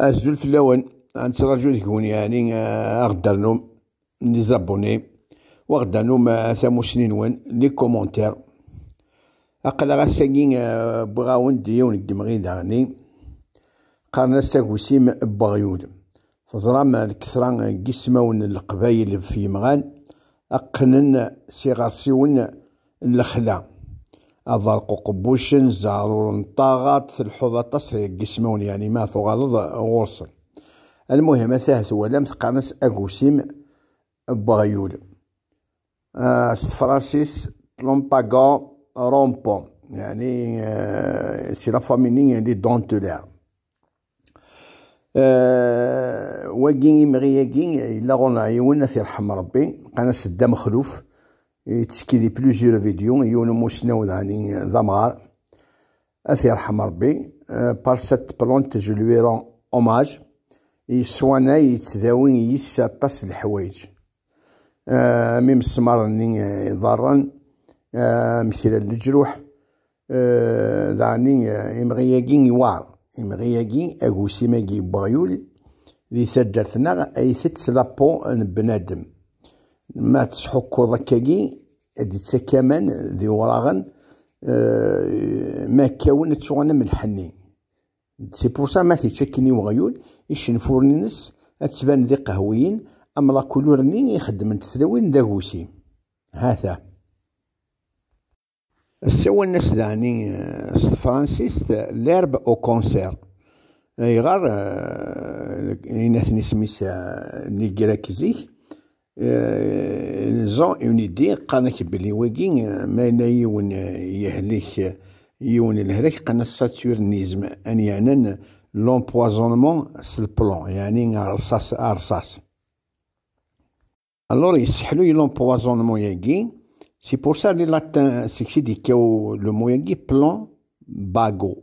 اللون أنت غنتراجعو تكون يعني غدا نوم لي زابوني وغدا نوم ثاموسني نوان لي كومونتير أقلا غاساكين بغاون ديون الدمغي داغني قارنا ساكوسيم بغيود فزرام الكثرة قسماون القبايل في مغان أقنن سيغارسيون الخلا أضرق قبوشن زارور طاغات الحوضة أطاس قسمون يعني ما ثغالض غرصل المهم ثاهت ولم تقنس أقوسيم بغيول آه، فرانسيس بلومباغا رومبون يعني آه، سي لا فاميني دي يعني دونتولار آه، وكين يمغي ياكين إلا غنى في رحم ربي قناة الدم خلوف يتسكي إيه، دي بلوزيور فيديو يون موسناو يعني زمار اثي يرحم ربي بار سات بلونت جو لوي رون اوماج يسوانا يتداوين يسا طاس الحوايج أه، ميم السمار ني أه، ضارا أه، مثل الجروح يعني إمغياكي يوار إمغياكي أغوسي ماكي لي سجلتنا أي ست لابو بنادم ما تحكض هكاكي ادي تسكامان ذي وراغن آه، ما كاون تسوغنا من الحني سي بور سا ما تيتشكني وغيول يشنفورنس اتبان ذي قهويين ام لا كولورني يخدم تثلوين داكوسي هذا سوا الناس داني آه، فرانسيس ليرب او كونسير يغار آه، ينثني سميس نيكراكزيك نزون يونيدي قالك بلي واقي ما لا يون آه، يهلك آه، يون الهلك قنا الساتورنيزم ان يعني لومبوازونمون سلبلون يعني رصاص رصاص الور يسحلو لومبوازونمون ياكي سي بور سا لي لاتان سيكسي ديكاو لو مو ياكي بلون باغو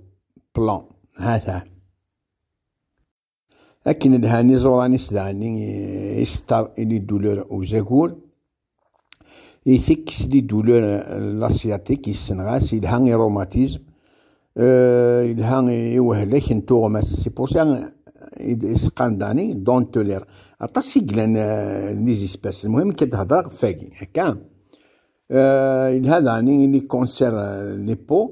بلون هذا لكن الهاني زوراني سداني إستر إيه، إلي دولور أو زاكور إثيكس لي دولور لاسياتيك إسنغاس إلهان روماتيزم إيه، إلهان إوهلك نتوغ ماس سي بو سان إسقان داني دونتولير أتا سيكلان لي آه، زيسباس المهم كتهضر تهضر فاكي هكا إيه، إلهاداني لي كونسير آه، لي بو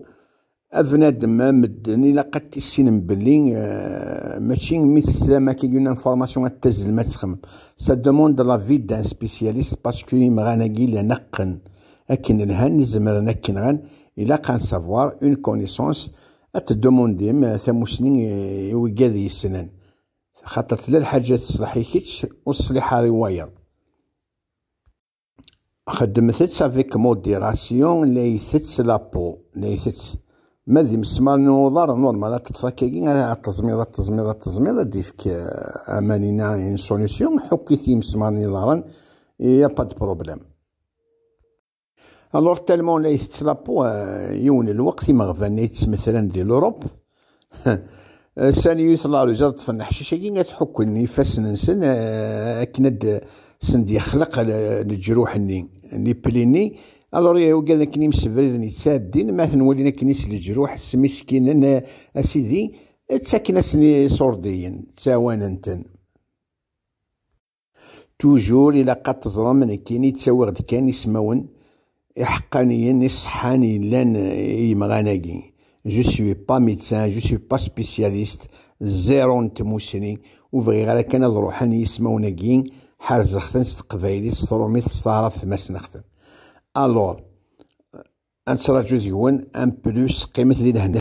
افناد ما مدن الا قد تيسينم بلي آه، ماشي ميس آه، ما كاين انفورماسيون تزل ما سا دوموند لا في دان سبيسياليست باسكو يمغانا كيلا نقن اكن الهان نزمر نكن غان الا قان سافوار اون كونيسونس اتدومونديم ثاموسني آه، ويكاد يسنان خاطر ثلاث الحاجة تصلحي كيتش والصليحة رواية خدمتت افيك موديراسيون لا يثت لابو لا يثت ما ذي مسمار نوضار نورمال تتفكاكي على التزميض التزميض التزميض ديفك امانينا ان سوليسيون حكي في مسمار نظرا يا با دو بروبليم الور تالمون لا يتلابو آه، يون الوقت ما غفانيت مثلا دي لوروب سانيوس ساني يطلع رجال طفن حشيشة تحكني فاس نسن آه، كند سندي خلق الجروح ني ني بليني الور يا قال لك مسبرد تسادين مثلا ولينا كنيس الجروح سمسكين اسيدي تسكن سني سورديين تساواننتن توجور الى قد تزرى انا كيني تساوي غد كان يسماون احقاني نصحاني لان يمغاناكي جو سوي با ميدسان جو سوي با سبيسياليست زيرو نتموسني وفغي غير كان روحاني يسموناكي حارز ختن قبايلي سترومي ستعرف ثماس نختن الور انت راجو ان بلوس قيمة دي لهنا